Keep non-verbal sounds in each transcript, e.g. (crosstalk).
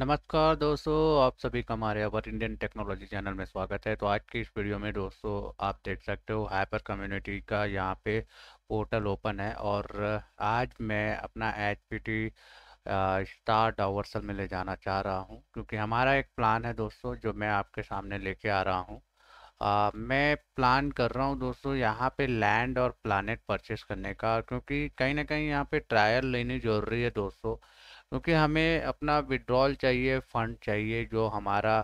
नमस्कार दोस्तों आप सभी का हमारे अवर इंडियन टेक्नोलॉजी चैनल में स्वागत है तो आज की इस वीडियो में दोस्तों आप देख सकते हो हाइपर कम्युनिटी का यहाँ पे पोर्टल ओपन है और आज मैं अपना एच स्टार डावर्सल में ले जाना चाह रहा हूँ क्योंकि हमारा एक प्लान है दोस्तों जो मैं आपके सामने लेके आ रहा हूँ आ, मैं प्लान कर रहा हूँ दोस्तों यहाँ पे लैंड और प्लानट परचेस करने का क्योंकि कहीं ना कहीं यहाँ पे ट्रायल लेनी जरूरी है दोस्तों क्योंकि हमें अपना विड्रॉल चाहिए फंड चाहिए जो हमारा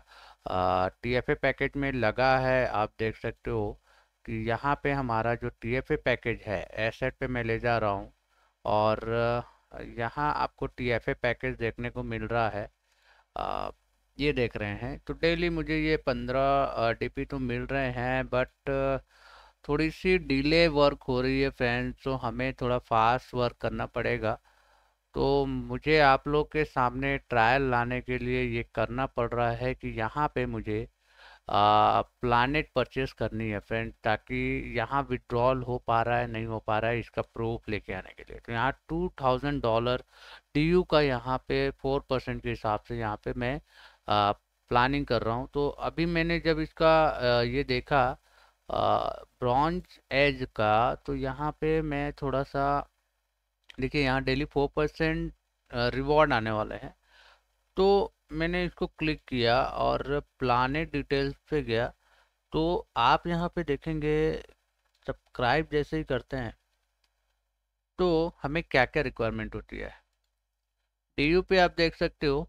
टी एफ ए पैकेज में लगा है आप देख सकते हो कि यहाँ पे हमारा जो टी एफ ए पैकेज है एसेट पे मैं ले जा रहा हूँ और यहाँ आपको टी एफ ए पैकेज देखने को मिल रहा है आ, ये देख रहे हैं तो डेली मुझे ये पंद्रह डी तो मिल रहे हैं बट थोड़ी सी डिले वर्क हो रही है फ्रेंड्स तो हमें थोड़ा फास्ट वर्क करना पड़ेगा तो मुझे आप लोग के सामने ट्रायल लाने के लिए ये करना पड़ रहा है कि यहाँ पे मुझे प्लानट परचेस करनी है फ्रेंड ताकि यहाँ विड्रॉल हो पा रहा है नहीं हो पा रहा है इसका प्रूफ लेके आने के लिए तो यहाँ टू थाउजेंड डॉलर डी का यहाँ पे फोर परसेंट के हिसाब से यहाँ पे मैं प्लानिंग कर रहा हूँ तो अभी मैंने जब इसका आ, ये देखा ब्रॉन्ज एज का तो यहाँ पे मैं थोड़ा सा देखिए यहाँ डेली फोर परसेंट रिवॉर्ड आने वाले हैं तो मैंने इसको क्लिक किया और प्लानिट डिटेल्स पे गया तो आप यहाँ पे देखेंगे सब्सक्राइब जैसे ही करते हैं तो हमें क्या क्या रिक्वायरमेंट होती है डी यू पे आप देख सकते हो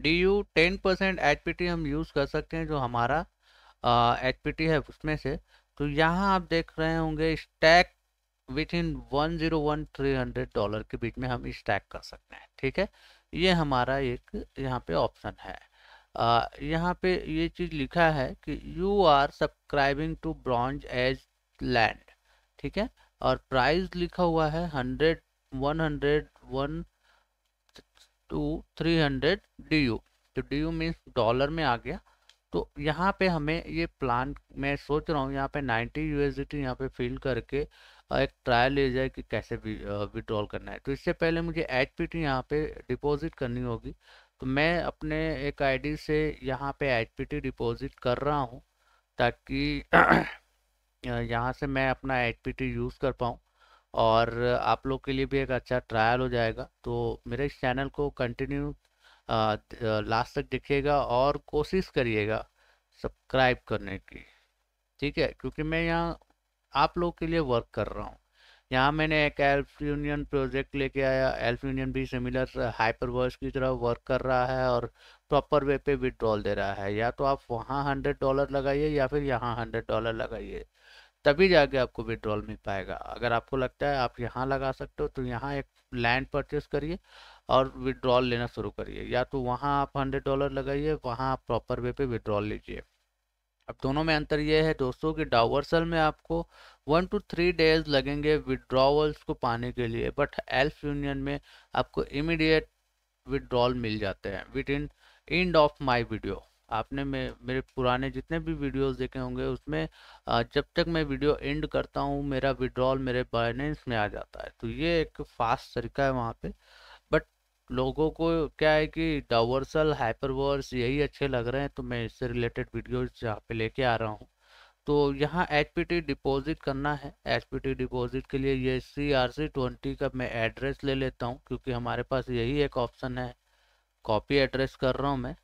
D U ten percent H P T हम यूज़ कर सकते हैं जो हमारा एच पी टी है उसमें से तो यहाँ आप देख रहे होंगे stack within one zero one three hundred dollar के बीच में हम स्टैक कर सकते हैं ठीक है ये हमारा एक यहाँ पे ऑप्शन है यहाँ पे ये चीज़ लिखा है कि you are subscribing to bronze age land ठीक है और प्राइस लिखा हुआ है hundred one hundred one two three hundred D U तो डी यू मीन्स डॉलर में आ गया तो यहाँ पे हमें ये प्लान मैं सोच रहा हूँ यहाँ पे नाइन्टी 90 यूएसडी यहाँ पे फिल करके एक ट्रायल ले जाए कि कैसे विड्रॉल करना है तो इससे पहले मुझे एच पी टी यहाँ पर डिपॉजिट करनी होगी तो मैं अपने एक आईडी से यहाँ पे एच पी टी डिपॉजिट कर रहा हूँ ताकि (clears throat) यहाँ से मैं अपना एच पी टी यूज़ कर पाऊँ और आप लोग के लिए भी एक अच्छा ट्रायल हो जाएगा तो मेरे इस चैनल को कंटिन्यू लास्ट तक देखिएगा और कोशिश करिएगा सब्सक्राइब करने की ठीक है क्योंकि मैं यहाँ आप लोग के लिए वर्क कर रहा हूँ यहाँ मैंने एक एल्फ यूनियन प्रोजेक्ट लेके आया एल्फ यूनियन भी सिमिलर हाइपरवर्स की तरह वर्क कर रहा है और प्रॉपर वे पे विड्रॉल दे रहा है या तो आप वहाँ हंड्रेड डॉलर लगाइए या फिर यहाँ हंड्रेड डॉलर लगाइए तभी जाके आपको विड्रॉल मिल पाएगा अगर आपको लगता है आप यहाँ लगा सकते हो तो यहाँ एक लैंड परचेस करिए और विड्रॉल लेना शुरू करिए या तो वहाँ आप हंड्रेड डॉलर लगाइए वहाँ आप प्रॉपर वे पे विड्रॉल लीजिए अब दोनों में अंतर यह है दोस्तों कि डावर्सल में आपको वन टू थ्री डेज लगेंगे विड्रॉवल्स को पाने के लिए बट एल्फ यूनियन में आपको इमीडिएट विड्रॉल मिल जाते हैं within end of my video आपने मे, मेरे पुराने जितने भी वीडियोस देखे होंगे उसमें जब तक मैं वीडियो एंड करता हूँ मेरा विड्रॉल मेरे बाइनेंस में आ जाता है तो ये एक फास्ट तरीका है वहाँ पे लोगों को क्या है कि डावर्सल हाइपरवर्स यही अच्छे लग रहे हैं तो मैं इससे रिलेटेड वीडियोज यहाँ पे लेके आ रहा हूँ तो यहाँ एच डिपॉजिट करना है एच डिपॉजिट के लिए ये सी आर सी ट्वेंटी का मैं एड्रेस ले लेता हूँ क्योंकि हमारे पास यही एक ऑप्शन है कॉपी एड्रेस कर रहा हूँ मैं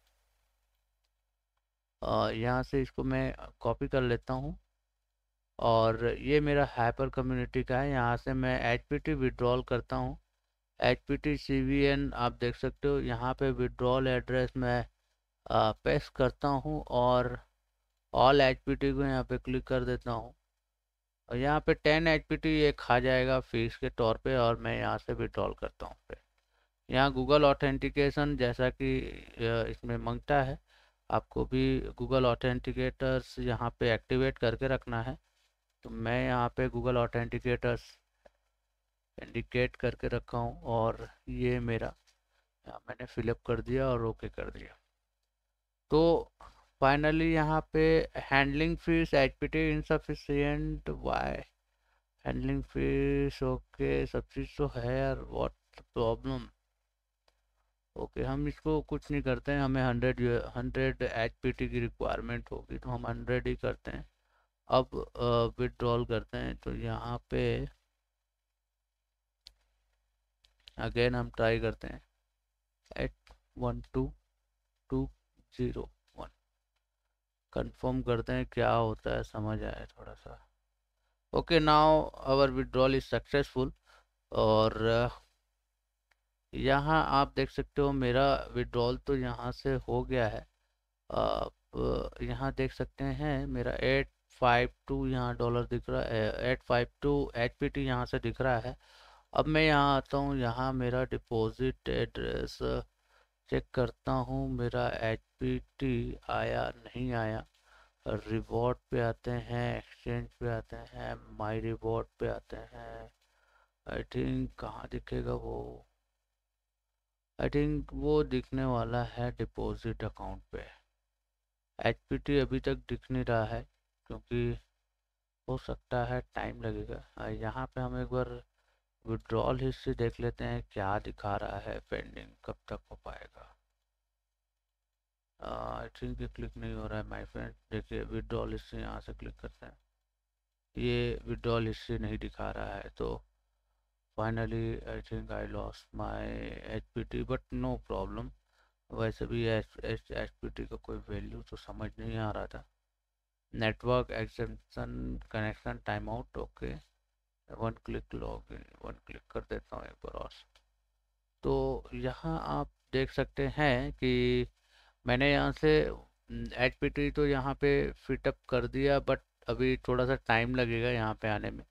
यहाँ से इसको मैं कॉपी कर लेता हूँ और ये मेरा हाइपर कम्युनिटी का है यहाँ से मैं एच पी टी विड्रॉल करता हूँ H P T C V N आप देख सकते हो यहाँ पे विड्रॉल एड्रेस मैं पेस्ट करता हूँ और ऑल एच पी टी को यहाँ पे क्लिक कर देता हूँ और यहाँ पे टेन एच पी टी ये खा जाएगा फीस के तौर पे और मैं यहाँ से विड्रॉल करता हूँ फिर यहाँ गूगल ऑथेंटिकेशन जैसा कि इसमें मंगता है आपको भी गूगल ऑथेंटिकेटर्स यहाँ पे एक्टिवेट करके रखना है तो मैं यहाँ पे गूगल ऑथेंटिकेटर्स इंडिकेट करके रखा हूँ और ये मेरा मैंने फिलअप कर दिया और ओके कर दिया तो फाइनली यहाँ पे handling fees H P in insufficient why handling fees okay सब चीज़ तो है यार वॉट प्रॉब्लम ओके हम इसको कुछ नहीं करते हैं हमें hundred hundred H P T की रिक्वायरमेंट होगी तो हम हंड्रेड ही करते हैं अब विड्रॉल uh, करते हैं तो यहाँ पे अगेन हम ट्राई करते हैं eight one two two zero one confirm करते हैं क्या होता है समझ आए थोड़ा सा okay now our withdrawal is successful और यहाँ आप देख सकते हो मेरा विड्रॉल तो यहाँ से हो गया है आप यहाँ देख सकते हैं मेरा एट फाइव टू यहाँ डॉलर दिख रहा है eight five two H P T यहाँ से दिख रहा है अब मैं यहाँ आता हूँ यहाँ मेरा डिपॉजिट एड्रेस चेक करता हूँ मेरा एच आया नहीं आया रिवॉर्ड पे आते हैं एक्सचेंज पे आते हैं माई रिवॉर्ड पे आते हैं आई थिंक कहाँ दिखेगा वो आई थिंक वो दिखने वाला है डिपॉजिट अकाउंट पे एच अभी तक दिख नहीं रहा है क्योंकि हो सकता है टाइम लगेगा हाँ, यहाँ पे हम एक बार विड्रॉल हिस्ट्री देख लेते हैं क्या दिखा रहा है पेंडिंग कब तक हो पाएगा आई थिंक ये क्लिक नहीं हो रहा है माय फ्रेंड देखिए विड्रॉल हिस्ट्री यहाँ से क्लिक करते हैं ये विड्रॉल हिस्ट्री नहीं दिखा रहा है तो finally I think I lost my H but no problem वैसे भी एच एच का कोई वैल्यू तो समझ नहीं आ रहा था network exception connection time out okay one click log in one click कर देता हूँ एक बार और तो यहाँ आप देख सकते हैं कि मैंने यहाँ से एच तो यहाँ पे फिटअप कर दिया बट अभी थोड़ा सा टाइम लगेगा यहाँ पे आने में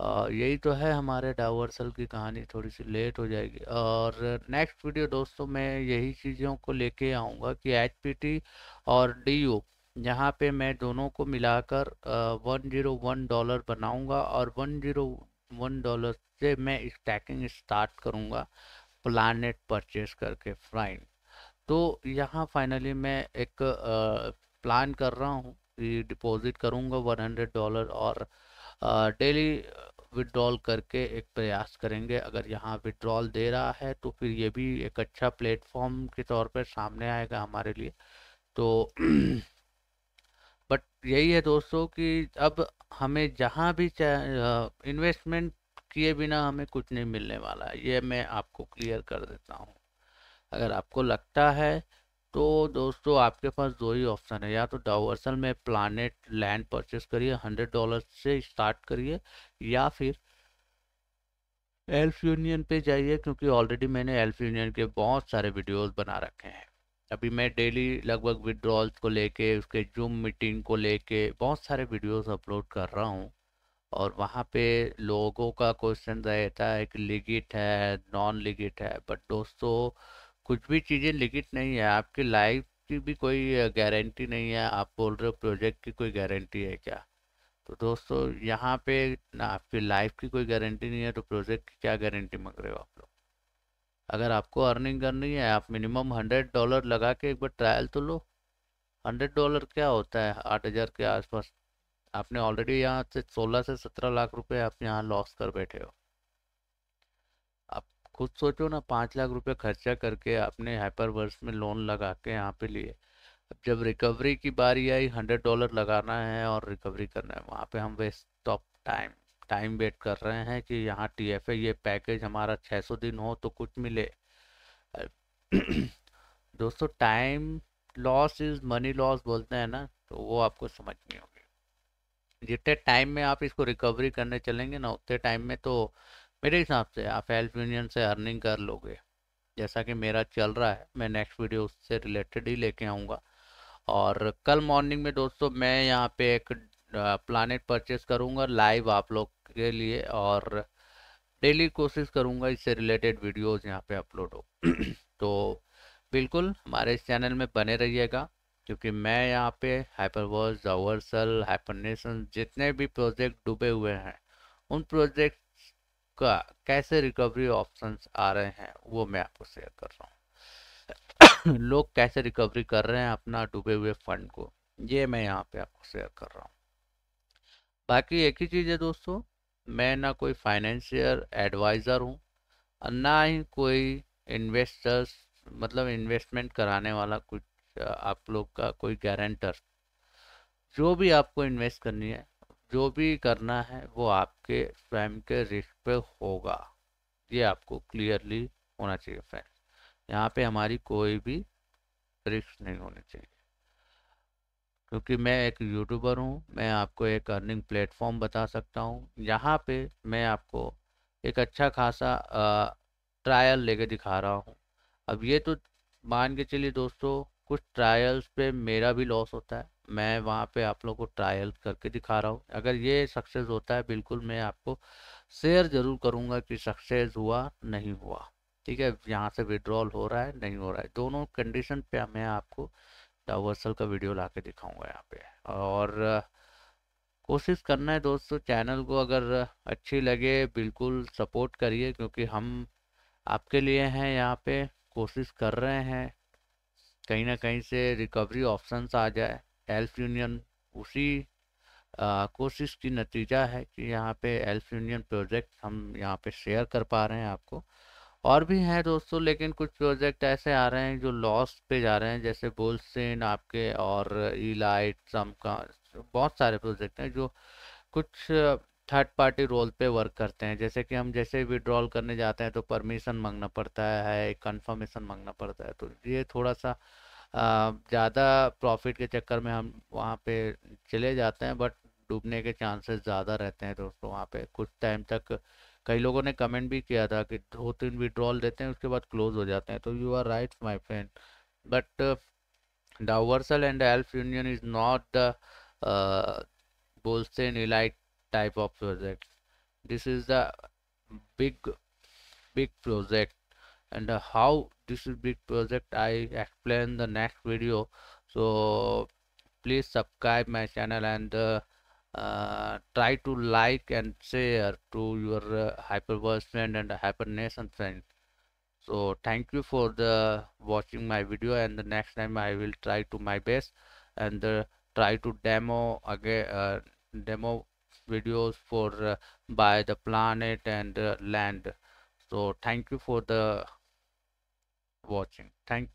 आ, यही तो है हमारे डावर्सल की कहानी थोड़ी सी लेट हो जाएगी और नेक्स्ट वीडियो दोस्तों मैं यही चीज़ों को लेके आऊँगा कि एच और डी यहाँ पे मैं दोनों को मिलाकर वन ज़ीरो वन डॉलर बनाऊँगा और वन ज़ीरो वन डॉलर से मैं स्टैकिंग स्टार्ट करूँगा प्लानट परचेज करके फ्राइन तो यहाँ फाइनली मैं एक प्लान कर रहा हूँ डिपॉजिट करूँगा वन हंड्रेड डॉलर और डेली विड्रॉल करके एक प्रयास करेंगे अगर यहाँ विड्रॉल दे रहा है तो फिर ये भी एक अच्छा प्लेटफॉर्म के तौर पर सामने आएगा हमारे लिए तो (clears throat) बट यही है दोस्तों कि अब हमें जहाँ भी इन्वेस्टमेंट किए बिना हमें कुछ नहीं मिलने वाला है ये मैं आपको क्लियर कर देता हूँ अगर आपको लगता है तो दोस्तों आपके पास दो ही ऑप्शन है या तो डावर्सल में प्लानट लैंड परचेस करिए हंड्रेड डॉलर से स्टार्ट करिए या फिर एल्फ यूनियन पे जाइए क्योंकि ऑलरेडी मैंने एल्फ यूनियन के बहुत सारे वीडियोस बना रखे हैं अभी मैं डेली लगभग विड्रॉल्स को लेके उसके जूम मीटिंग को लेके बहुत सारे वीडियोस अपलोड कर रहा हूँ और वहाँ पे लोगों का क्वेश्चन रहता है कि लिगिट है नॉन लिगिट है बट दोस्तों कुछ भी चीज़ें लिगिट नहीं है आपकी लाइफ की भी कोई गारंटी नहीं है आप बोल रहे हो प्रोजेक्ट की कोई गारंटी है क्या तो दोस्तों यहाँ पे ना आपकी लाइफ की कोई गारंटी नहीं है तो प्रोजेक्ट की क्या गारंटी मांग रहे हो आप लोग अगर आपको अर्निंग करनी है आप मिनिमम हंड्रेड डॉलर लगा के एक बार ट्रायल तो लो हंड्रेड डॉलर क्या होता है आठ हज़ार के आसपास आपने ऑलरेडी यहाँ से सोलह से सत्रह लाख रुपए आप यहाँ लॉस कर बैठे हो आप खुद सोचो ना पाँच लाख रुपए खर्चा करके आपने हाइपरवर्स में लोन लगा के यहाँ पे लिए अब जब रिकवरी की बारी आई हंड्रेड डॉलर लगाना है और रिकवरी करना है वहाँ पे हम waste of time time wait कर रहे हैं कि यहाँ टी एफ ए ये पैकेज हमारा 600 दिन हो तो कुछ मिले (clears throat) दोस्तों time loss is money loss बोलते हैं ना तो वो आपको समझ नहीं होगी जितने टाइम में आप इसको रिकवरी करने चलेंगे ना उतने टाइम में तो मेरे हिसाब से आप हेल्थ यूनियन से अर्निंग कर लोगे जैसा कि मेरा चल रहा है मैं नेक्स्ट वीडियो उससे रिलेटेड ही लेके आऊँगा और कल मॉर्निंग में दोस्तों मैं यहाँ पे एक प्लानट परचेस करूँगा लाइव आप लोग के लिए और डेली कोशिश करूँगा इससे रिलेटेड वीडियोस यहाँ पे अपलोड हो (clears throat) तो बिल्कुल हमारे इस चैनल में बने रहिएगा क्योंकि मैं यहाँ पे हाइपरवर्स जावर्सल हाइपरनेशन जितने भी प्रोजेक्ट डूबे हुए हैं उन प्रोजेक्ट का कैसे रिकवरी ऑप्शंस आ रहे हैं वो मैं आपको शेयर कर रहा हूँ (clears throat) लोग कैसे रिकवरी कर रहे हैं अपना डूबे हुए फंड को ये मैं यहाँ पे आपको शेयर कर रहा हूँ बाकी एक ही चीज़ है दोस्तों मैं ना कोई फाइनेंशियल एडवाइज़र हूँ ना ही कोई इन्वेस्टर्स मतलब इन्वेस्टमेंट कराने वाला कुछ आप लोग का कोई गारंटर जो भी आपको इन्वेस्ट करनी है जो भी करना है वो आपके स्वयं के रिस्क पे होगा ये आपको क्लियरली होना चाहिए फ्रेंड्स यहाँ पे हमारी कोई भी रिस्क नहीं होनी चाहिए क्योंकि मैं एक यूट्यूबर हूँ मैं आपको एक अर्निंग प्लेटफॉर्म बता सकता हूँ यहाँ पे मैं आपको एक अच्छा खासा ट्रायल लेके दिखा रहा हूँ अब ये तो मान के चलिए दोस्तों कुछ ट्रायल्स पे मेरा भी लॉस होता है मैं वहाँ पे आप लोगों को ट्रायल करके दिखा रहा हूँ अगर ये सक्सेस होता है बिल्कुल मैं आपको शेयर ज़रूर करूँगा कि सक्सेस हुआ नहीं हुआ ठीक है यहाँ से विड्रॉल हो रहा है नहीं हो रहा है दोनों कंडीशन पे मैं आपको टावर्सल का वीडियो ला के दिखाऊँगा यहाँ पे और कोशिश करना है दोस्तों चैनल को अगर अच्छी लगे बिल्कुल सपोर्ट करिए क्योंकि हम आपके लिए हैं यहाँ पे कोशिश कर रहे हैं कहीं ना कहीं से रिकवरी ऑप्शंस आ जाए एल्फ यूनियन उसी आ, कोशिश की नतीजा है कि यहाँ पे एल्फ यूनियन प्रोजेक्ट हम यहाँ पे शेयर कर पा रहे हैं आपको और भी हैं दोस्तों लेकिन कुछ प्रोजेक्ट ऐसे आ रहे हैं जो लॉस पे जा रहे हैं जैसे बोलसेन आपके और ईलाइट सम का बहुत सारे प्रोजेक्ट हैं जो कुछ थर्ड पार्टी रोल पे वर्क करते हैं जैसे कि हम जैसे विड्रॉल करने जाते हैं तो परमिशन मांगना पड़ता है कंफर्मेशन मांगना पड़ता है तो ये थोड़ा सा ज़्यादा प्रॉफिट के चक्कर में हम वहाँ पे चले जाते हैं बट डूबने के चांसेस ज़्यादा रहते हैं दोस्तों वहाँ पे कुछ टाइम तक कई लोगों ने कमेंट भी किया था कि दो तीन विड्रॉल देते हैं उसके बाद क्लोज हो जाते हैं तो you are right my friend but डावर्सल and elf union is not the बोलते elite type of project this is the big big project and how this is big project I explain the next video so please subscribe my channel and Uh, try to like and share to your uh, hyperverse friend and hypernation friend so thank you for the watching my video and the next time i will try to my best and uh, try to demo again uh, demo videos for uh, by the planet and uh, land so thank you for the watching thank